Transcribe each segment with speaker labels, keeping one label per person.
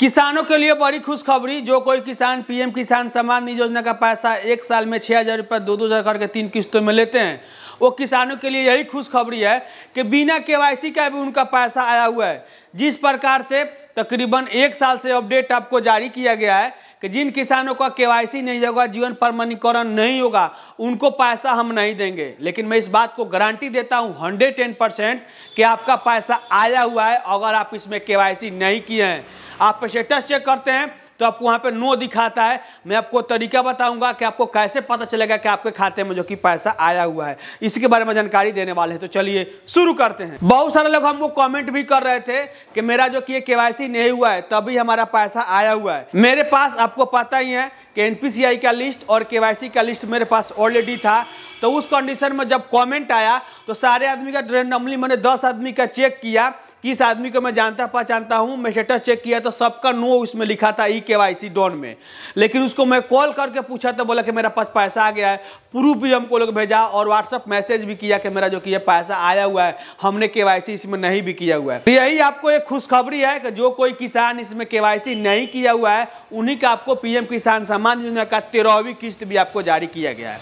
Speaker 1: किसानों के लिए बड़ी खुशखबरी जो कोई किसान पीएम किसान सम्मान निधि योजना का पैसा एक साल में छः हज़ार रुपये दो दो हज़ार करके तीन किस्तों में लेते हैं वो किसानों के लिए यही खुशखबरी है कि बिना केवाईसी का भी उनका पैसा आया हुआ है जिस प्रकार से तकरीबन एक साल से अपडेट आपको जारी किया गया है कि जिन किसानों का केवाईसी नहीं होगा जीवन प्रमाणीकरण नहीं होगा उनको पैसा हम नहीं देंगे लेकिन मैं इस बात को गारंटी देता हूं हंड्रेड टेन परसेंट कि आपका पैसा आया हुआ है अगर आप इसमें केवाईसी नहीं किए हैं आप स्टेटस चेक करते हैं तो आपको वहाँ पे नो दिखाता है मैं आपको तरीका बताऊंगा कि आपको कैसे पता चलेगा कि आपके खाते में जो कि पैसा आया हुआ है इसके बारे में जानकारी देने वाले हैं तो चलिए शुरू करते हैं बहुत सारे लोग हमको कॉमेंट भी कर रहे थे कि मेरा जो कि के वाई नहीं हुआ है तभी हमारा पैसा आया हुआ है मेरे पास आपको पता ही है कि एन का लिस्ट और के का लिस्ट मेरे पास ऑलरेडी था तो उस कंडीशन में जब कमेंट आया तो सारे आदमी का रेंडमली मैंने दस आदमी का चेक किया किस आदमी को मैं जानता पहचानता हूँ मैं स्टेटस चेक किया तो सबका नो उसमें लिखा था ई के वाई सी डॉन में लेकिन उसको मैं कॉल करके पूछा तो बोला कि मेरा पास पैसा आ गया है प्रूफ भी हमको लोग भेजा और व्हाट्सअप मैसेज भी किया कि मेरा जो कि पैसा आया हुआ है हमने के वाई सी इसमें नहीं भी किया हुआ है तो यही आपको एक खुशखबरी है कि जो कोई किसान इसमें के वाई सी नहीं किया हुआ है उन्हीं का आपको पी एम किसान सम्मान सम्मान योजना का तेरहवीं किस्त भी आपको जारी किया गया है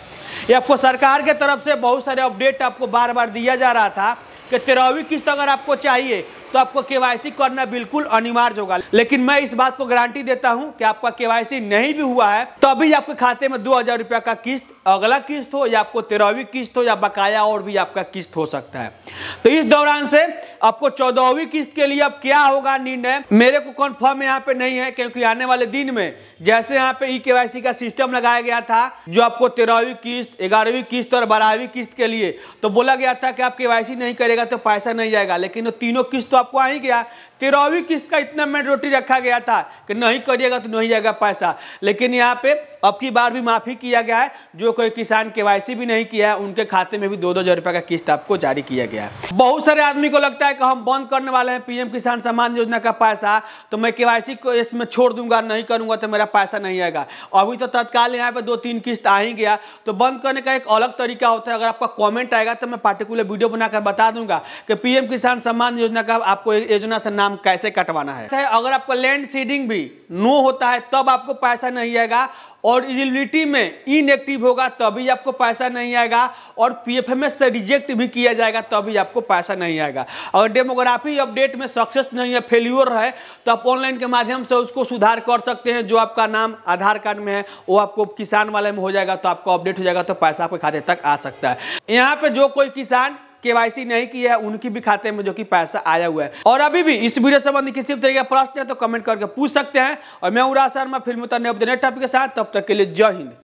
Speaker 1: ये आपको सरकार के तरफ से बहुत सारे अपडेट आपको बार बार दिया जा रहा था कि तेरहवीं किस्त अगर आपको चाहिए तो आपको केवाईसी करना बिल्कुल अनिवार्य होगा लेकिन मैं इस बात को गारंटी देता हूं कि आपका केवाईसी नहीं भी हुआ है तो अभी आपके खाते में दो हजार रुपया का किस्त अगला किस्त हो या आपको तेरहवीं किस्त हो या बकाया और भी आपका किस्त हो सकता है तो इस दौरान से आपको चौदहवीं किस्त के लिए अब क्या होगा निर्णय मेरे को कन्फर्म यहाँ पे नहीं है क्योंकि आने वाले दिन में जैसे यहाँ पे ई केवाईसी का सिस्टम लगाया गया था जो आपको तेरहवीं किस्त ग्यारहवीं किस्त और बारहवीं किस्त के लिए तो बोला गया था कि आप के नहीं करेगा तो पैसा नहीं जाएगा लेकिन तीनों किस्त तो आपको आ ही गया तेरहवीं किस्त का इतना रोटी रखा गया था कि नहीं करिएगा तो नहीं जाएगा पैसा लेकिन यहाँ पे अब की बार भी माफ़ी किया गया है जो कोई किसान के भी नहीं किया है उनके खाते में भी दो दो हज़ार रुपये का किस्त आपको जारी किया गया है बहुत सारे आदमी को लगता है कि हम बंद करने वाले हैं पीएम किसान सम्मान योजना का पैसा तो मैं के को इसमें छोड़ दूंगा नहीं करूंगा तो मेरा पैसा नहीं आएगा अभी तो तत्काल यहाँ पे दो तीन किस्त आ ही गया तो बंद करने का एक अलग तरीका होता है अगर आपका कॉमेंट आएगा तो मैं पार्टिकुलर वीडियो बनाकर बता दूंगा कि पीएम किसान सम्मान योजना का आपको योजना से नाम कैसे कटवाना है अगर आपको लैंड सीडिंग भी नो होता है तब आपको पैसा नहीं आएगा और इजिबिलिटी में इनएक्टिव होगा तभी आपको पैसा नहीं आएगा और पीएफएमएस से रिजेक्ट भी किया जाएगा तभी आपको पैसा नहीं आएगा अगर डेमोग्राफी अपडेट में सक्सेस नहीं है फेल्योर है तो आप ऑनलाइन के माध्यम से उसको सुधार कर सकते हैं जो आपका नाम आधार कार्ड में है वो आपको किसान वाले में हो जाएगा तो आपको अपडेट हो जाएगा तो पैसा आपके खाते तक आ सकता है यहाँ पर जो कोई किसान केवाईसी नहीं की है उनकी भी खाते में जो कि पैसा आया हुआ है और अभी भी इस वीडियो संबंधी किसी भी तरीके का प्रश्न है तो कमेंट करके पूछ सकते हैं और मैं उरा शर्मा फिल्म नेट टॉपिक के साथ तब तक के लिए जय हिंद